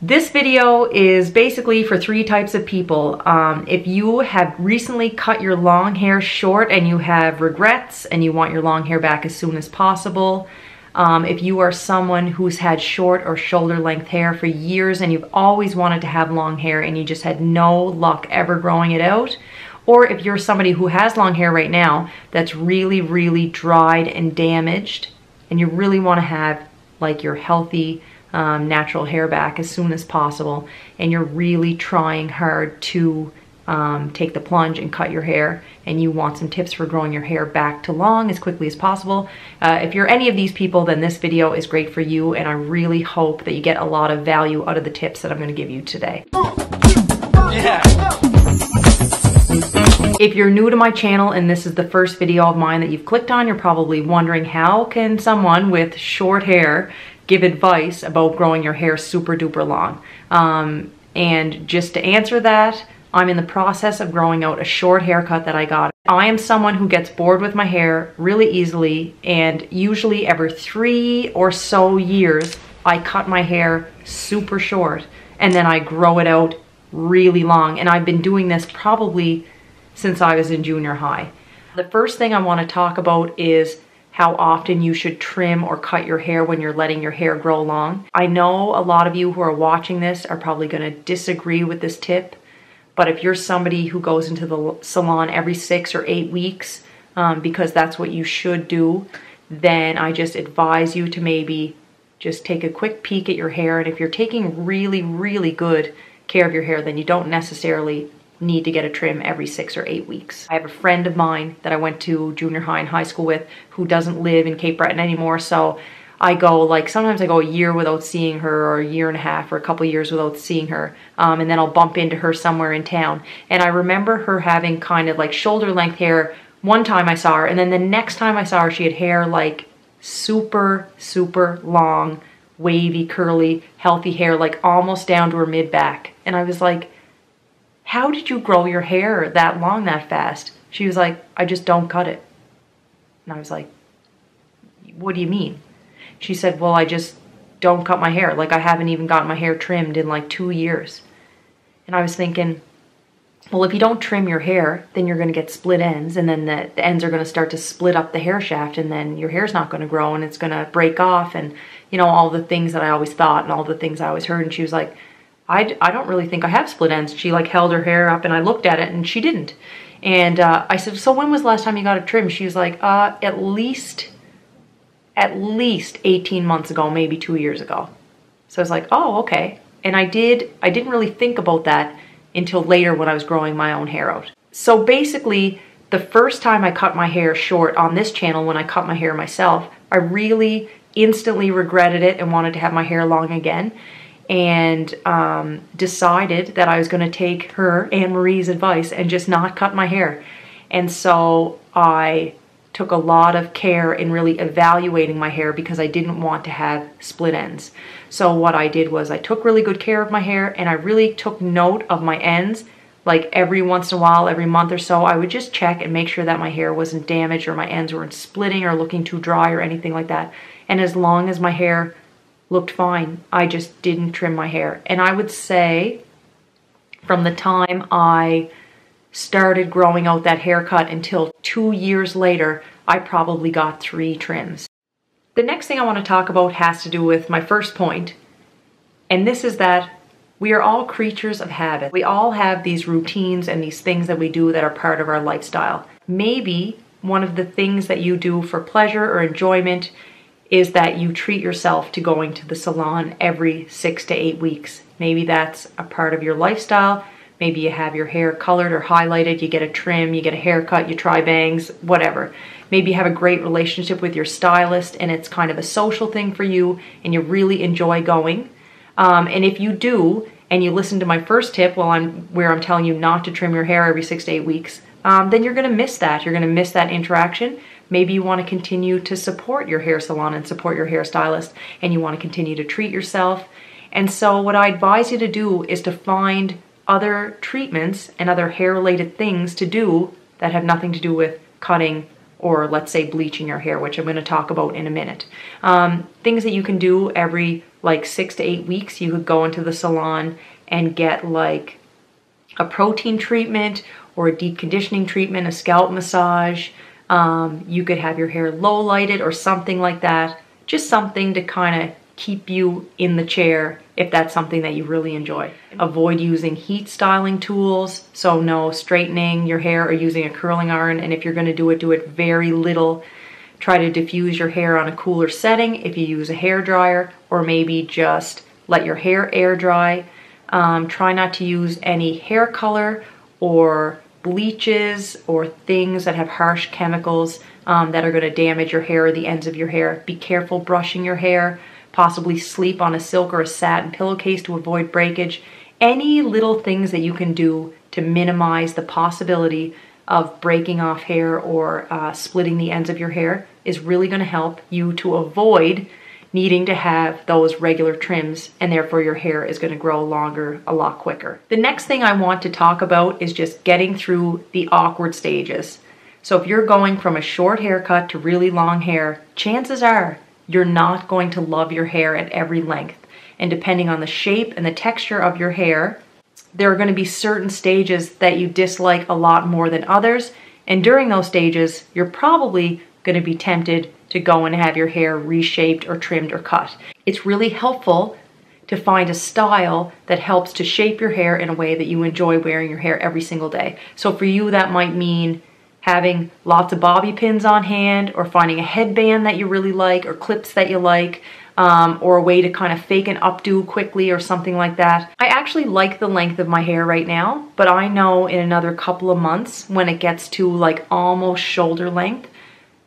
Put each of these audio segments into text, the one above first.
This video is basically for three types of people. Um, if you have recently cut your long hair short and you have regrets and you want your long hair back as soon as possible, um, if you are someone who's had short or shoulder length hair for years and you've always wanted to have long hair and you just had no luck ever growing it out, or if you're somebody who has long hair right now that's really, really dried and damaged and you really want to have like your healthy, um, natural hair back as soon as possible and you're really trying hard to um, take the plunge and cut your hair and you want some tips for growing your hair back to long as quickly as possible. Uh, if you're any of these people, then this video is great for you and I really hope that you get a lot of value out of the tips that I'm gonna give you today. Yeah. If you're new to my channel and this is the first video of mine that you've clicked on, you're probably wondering how can someone with short hair give advice about growing your hair super duper long. Um, and just to answer that, I'm in the process of growing out a short haircut that I got. I am someone who gets bored with my hair really easily and usually every three or so years, I cut my hair super short and then I grow it out really long. And I've been doing this probably since I was in junior high. The first thing I wanna talk about is how often you should trim or cut your hair when you're letting your hair grow long. I know a lot of you who are watching this are probably gonna disagree with this tip, but if you're somebody who goes into the salon every six or eight weeks um, because that's what you should do, then I just advise you to maybe just take a quick peek at your hair. And if you're taking really, really good care of your hair, then you don't necessarily need to get a trim every six or eight weeks. I have a friend of mine that I went to junior high and high school with who doesn't live in Cape Breton anymore, so I go like sometimes I go a year without seeing her or a year and a half or a couple years without seeing her um, and then I'll bump into her somewhere in town and I remember her having kind of like shoulder length hair one time I saw her and then the next time I saw her she had hair like super super long wavy curly healthy hair like almost down to her mid back and I was like how did you grow your hair that long that fast? She was like, I just don't cut it. And I was like, what do you mean? She said, well, I just don't cut my hair. Like I haven't even gotten my hair trimmed in like two years. And I was thinking, well, if you don't trim your hair, then you're going to get split ends, and then the, the ends are going to start to split up the hair shaft, and then your hair's not going to grow, and it's going to break off, and you know, all the things that I always thought and all the things I always heard. And she was like, I, I don't really think I have split ends. She like held her hair up and I looked at it and she didn't. And uh, I said, so when was the last time you got a trim? She was like, uh, at least, at least 18 months ago, maybe two years ago. So I was like, oh, okay. And I did, I didn't really think about that until later when I was growing my own hair out. So basically, the first time I cut my hair short on this channel when I cut my hair myself, I really instantly regretted it and wanted to have my hair long again and um, decided that I was going to take her, Anne Marie's advice, and just not cut my hair. And so I took a lot of care in really evaluating my hair because I didn't want to have split ends. So what I did was I took really good care of my hair and I really took note of my ends like every once in a while, every month or so, I would just check and make sure that my hair wasn't damaged or my ends weren't splitting or looking too dry or anything like that. And as long as my hair looked fine. I just didn't trim my hair. And I would say from the time I started growing out that haircut until two years later, I probably got three trims. The next thing I want to talk about has to do with my first point, and this is that we are all creatures of habit. We all have these routines and these things that we do that are part of our lifestyle. Maybe one of the things that you do for pleasure or enjoyment is that you treat yourself to going to the salon every six to eight weeks. Maybe that's a part of your lifestyle. Maybe you have your hair colored or highlighted, you get a trim, you get a haircut, you try bangs, whatever. Maybe you have a great relationship with your stylist and it's kind of a social thing for you and you really enjoy going. Um, and if you do, and you listen to my first tip while I'm, where I'm telling you not to trim your hair every six to eight weeks, um, then you're gonna miss that. You're gonna miss that interaction Maybe you want to continue to support your hair salon and support your hairstylist, and you want to continue to treat yourself. And so, what I advise you to do is to find other treatments and other hair related things to do that have nothing to do with cutting or, let's say, bleaching your hair, which I'm going to talk about in a minute. Um, things that you can do every like six to eight weeks, you could go into the salon and get like a protein treatment or a deep conditioning treatment, a scalp massage, um, you could have your hair low lighted or something like that. Just something to kind of keep you in the chair if that's something that you really enjoy. Avoid using heat styling tools, so no straightening your hair or using a curling iron, and if you're gonna do it, do it very little. Try to diffuse your hair on a cooler setting if you use a hair dryer, or maybe just let your hair air dry. Um, try not to use any hair color or bleaches or things that have harsh chemicals um, that are going to damage your hair or the ends of your hair. Be careful brushing your hair, possibly sleep on a silk or a satin pillowcase to avoid breakage. Any little things that you can do to minimize the possibility of breaking off hair or uh, splitting the ends of your hair is really going to help you to avoid needing to have those regular trims and therefore your hair is gonna grow longer a lot quicker. The next thing I want to talk about is just getting through the awkward stages. So if you're going from a short haircut to really long hair, chances are you're not going to love your hair at every length. And depending on the shape and the texture of your hair, there are going to be certain stages that you dislike a lot more than others. And during those stages, you're probably going to be tempted to go and have your hair reshaped or trimmed or cut. It's really helpful to find a style that helps to shape your hair in a way that you enjoy wearing your hair every single day. So for you, that might mean having lots of bobby pins on hand or finding a headband that you really like or clips that you like um, or a way to kind of fake an updo quickly or something like that. I actually like the length of my hair right now, but I know in another couple of months when it gets to like almost shoulder length,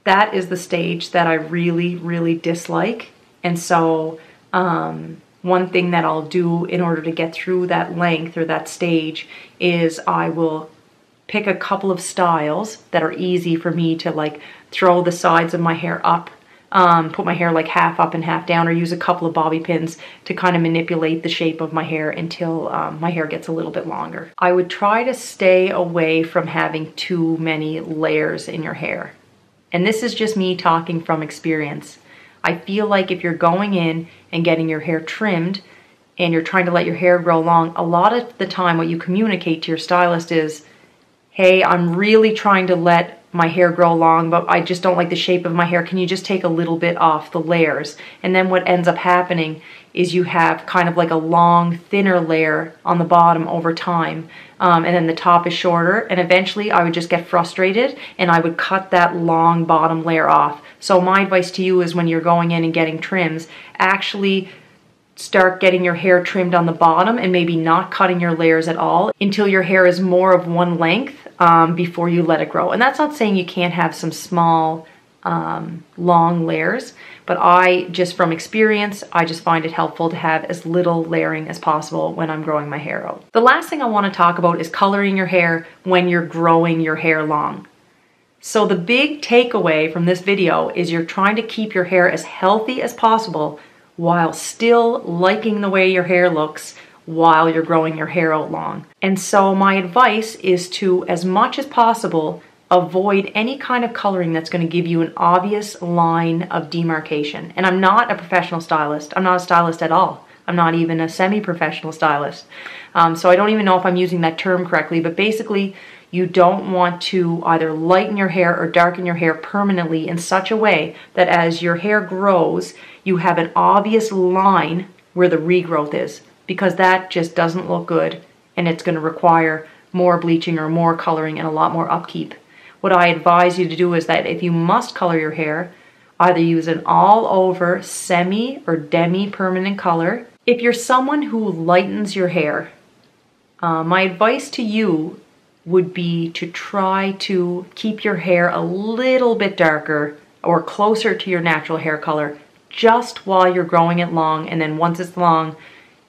that is the stage that I really, really dislike. And so, um, one thing that I'll do in order to get through that length or that stage is I will pick a couple of styles that are easy for me to like throw the sides of my hair up, um, put my hair like half up and half down, or use a couple of bobby pins to kind of manipulate the shape of my hair until um, my hair gets a little bit longer. I would try to stay away from having too many layers in your hair. And this is just me talking from experience. I feel like if you're going in and getting your hair trimmed and you're trying to let your hair grow long, a lot of the time what you communicate to your stylist is, hey, I'm really trying to let my hair grow long, but I just don't like the shape of my hair. Can you just take a little bit off the layers? And then what ends up happening is you have kind of like a long, thinner layer on the bottom over time. Um, and then the top is shorter. And eventually I would just get frustrated and I would cut that long bottom layer off. So my advice to you is when you're going in and getting trims, actually start getting your hair trimmed on the bottom and maybe not cutting your layers at all until your hair is more of one length um, before you let it grow. And that's not saying you can't have some small, um, long layers, but I just from experience, I just find it helpful to have as little layering as possible when I'm growing my hair out. The last thing I wanna talk about is coloring your hair when you're growing your hair long. So the big takeaway from this video is you're trying to keep your hair as healthy as possible while still liking the way your hair looks while you're growing your hair out long. And so my advice is to, as much as possible, avoid any kind of coloring that's going to give you an obvious line of demarcation. And I'm not a professional stylist. I'm not a stylist at all. I'm not even a semi-professional stylist. Um, so I don't even know if I'm using that term correctly, but basically you don't want to either lighten your hair or darken your hair permanently in such a way that as your hair grows, you have an obvious line where the regrowth is because that just doesn't look good and it's going to require more bleaching or more coloring and a lot more upkeep. What I advise you to do is that if you must color your hair, either use an all over semi or demi permanent color. If you're someone who lightens your hair, uh, my advice to you would be to try to keep your hair a little bit darker or closer to your natural hair color just while you're growing it long and then once it's long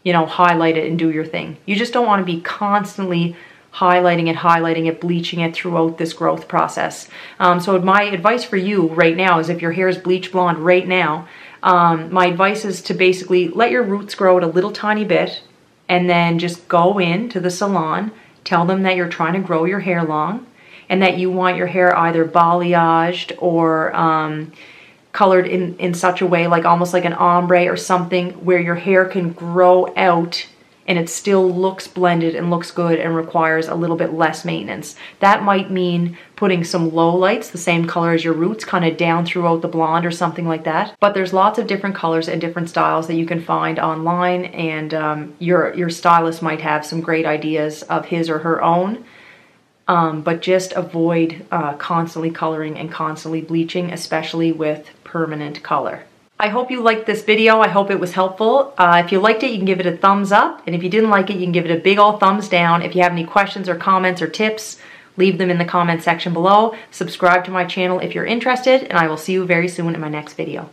you know, highlight it and do your thing. You just don't want to be constantly highlighting it, highlighting it, bleaching it throughout this growth process. Um, so my advice for you right now is if your hair is bleach blonde right now, um, my advice is to basically let your roots grow out a little tiny bit and then just go in to the salon, tell them that you're trying to grow your hair long and that you want your hair either balayaged or, um, colored in, in such a way, like almost like an ombre or something where your hair can grow out and it still looks blended and looks good and requires a little bit less maintenance. That might mean putting some low lights, the same color as your roots, kind of down throughout the blonde or something like that. But there's lots of different colors and different styles that you can find online and um, your, your stylist might have some great ideas of his or her own. Um, but just avoid uh, constantly coloring and constantly bleaching, especially with permanent color. I hope you liked this video. I hope it was helpful. Uh, if you liked it, you can give it a thumbs up. And if you didn't like it, you can give it a big old thumbs down. If you have any questions or comments or tips, leave them in the comment section below. Subscribe to my channel if you're interested, and I will see you very soon in my next video.